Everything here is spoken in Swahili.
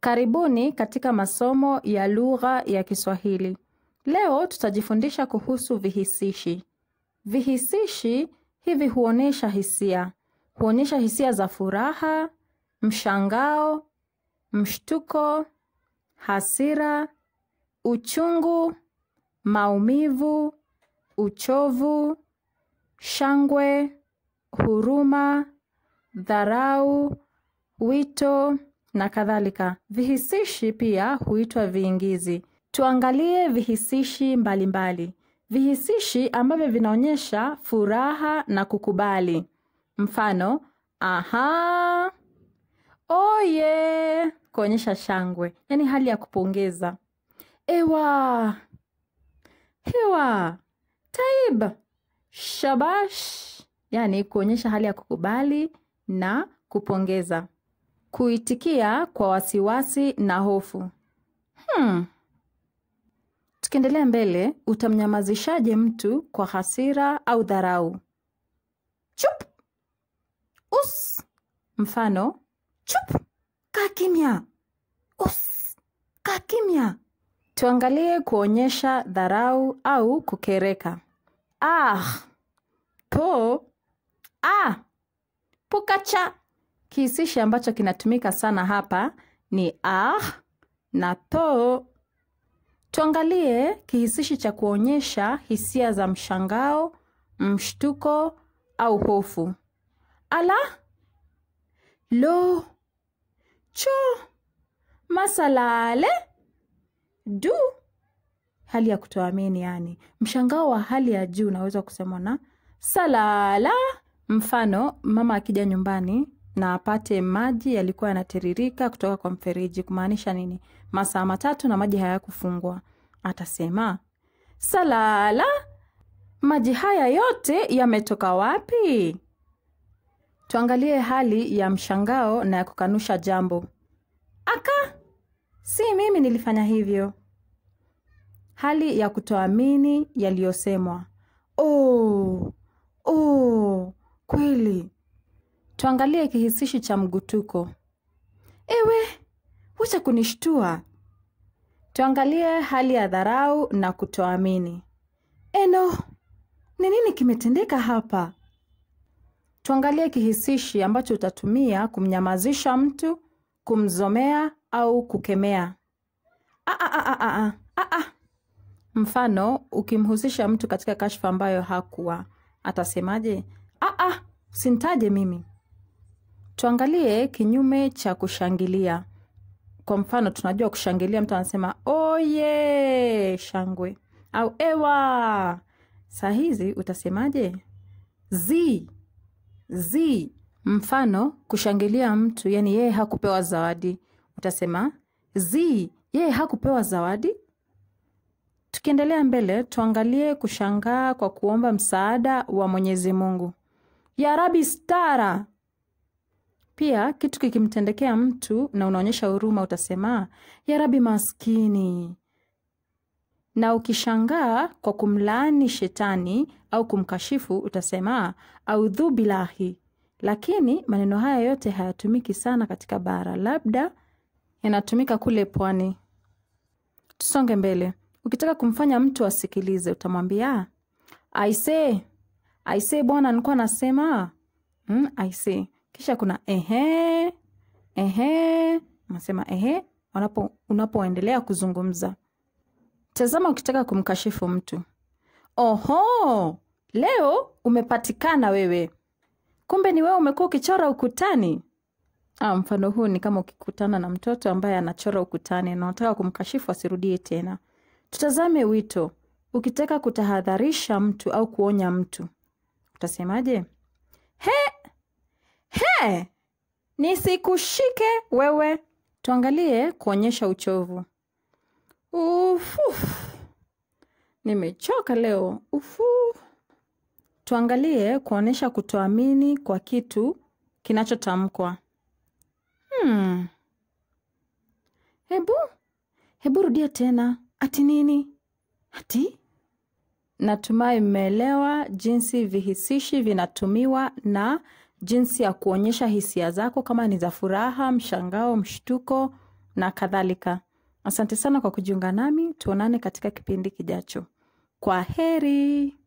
Karibuni katika masomo ya lugha ya Kiswahili. Leo tutajifundisha kuhusu vihisishi. Vihisishi hivi huonyesha hisia. Huonyesha hisia za furaha, mshangao, mshtuko, hasira, uchungu, maumivu, uchovu, shangwe, huruma, dharau, wito na kadhalika. Vihisishi pia huitwa viingizi. Tuangalie vihisishi mbalimbali mbali. Vihisishi ambavyo vinaonyesha furaha na kukubali. Mfano, aha, oye, kuonyesha shangwe, yaani hali ya kupongeza. Ewa, hewa, taib, shabash, yaani kuonyesha hali ya kukubali na kupongeza. Kuitikia kwa wasiwasi na hofu. Hmm. Tukiendelea mbele, utamnyamazishaje mtu kwa hasira au dharau? Chup! Us! Mfano, chup! Kaa kimya! Us! Kaa kimya! Tuangalie kuonyesha dharau au kukereka. Ah! Po! Ah! Pukacha! Kihisishi ambacho kinatumika sana hapa ni ah na to. Tuangalie kihisishi cha kuonyesha hisia za mshangao, mshtuko au hofu. Ala, lo, cho, masalale, du. Hali ya kutoamini, yani mshangao wa hali ya juu unaweza kusemwa na salala. Mfano, mama akija nyumbani na apate maji yalikuwa yanatiririka kutoka kwa mfereji. Kumaanisha nini? Masaa matatu na maji hayakufungwa. Atasema salala, maji haya yote yametoka wapi? Tuangalie hali ya mshangao na ya kukanusha jambo. Aka, si mimi nilifanya hivyo. Hali ya kutoamini yaliyosemwa. Oh, oh, kweli Tuangalie kihisishi cha mgutuko. Ewe, wacha kunishtua. Tuangalie hali ya dharau na kutoamini. Eno, ni nini kimetendeka hapa? Tuangalie kihisishi ambacho utatumia kumnyamazisha mtu, kumzomea au kukemea. A -a -a -a -a -a -a. Mfano, ukimhusisha mtu katika kashfa ambayo hakuwa, atasemaje? A -a, sintaje mimi. Tuangalie kinyume cha kushangilia. Kwa mfano, tunajua kushangilia, mtu anasema oye, shangwe au ewa. Saa hizi utasemaje? z z Mfano, kushangilia mtu, yani yeye hakupewa zawadi, utasema z yeye hakupewa zawadi. Tukiendelea mbele, tuangalie kushangaa kwa kuomba msaada wa Mwenyezi Mungu. stara pia kitu kikimtendekea mtu na unaonyesha huruma, utasema ya Rabi maskini, na ukishangaa kwa kumlaani shetani au kumkashifu utasema audhu bilahi. Lakini maneno haya yote hayatumiki sana katika bara, labda yanatumika kule pwani. Tusonge mbele. Ukitaka kumfanya mtu asikilize utamwambia aisee, aisee bwana, nikuwa nasema mm, aisee kisha kuna ehe, ehe, unasema ehe unapo unapoendelea kuzungumza. Tazama ukitaka kumkashifu mtu. Oho, leo umepatikana wewe. Kumbe ni wewe umekuwa ukichora ukutani. Ah, mfano huu ni kama ukikutana na mtoto ambaye anachora ukutani na unataka kumkashifu asirudie tena. Tutazame wito. Ukitaka kutahadharisha mtu au kuonya mtu, utasemaje? He, He! Nisikushike wewe. Tuangalie kuonyesha uchovu. Ufu. Nimechoka leo. Ufu. Tuangalie kuonyesha kutoamini kwa kitu kinachotamkwa. Hmm. Hebu, hebu rudia tena. Ati nini? Ati? Natumai mmeelewa jinsi vihisishi vinatumiwa na jinsi ya kuonyesha hisia zako kama ni za furaha, mshangao, mshtuko na kadhalika. Asante sana kwa kujiunga nami, tuonane katika kipindi kijacho. Kwa heri.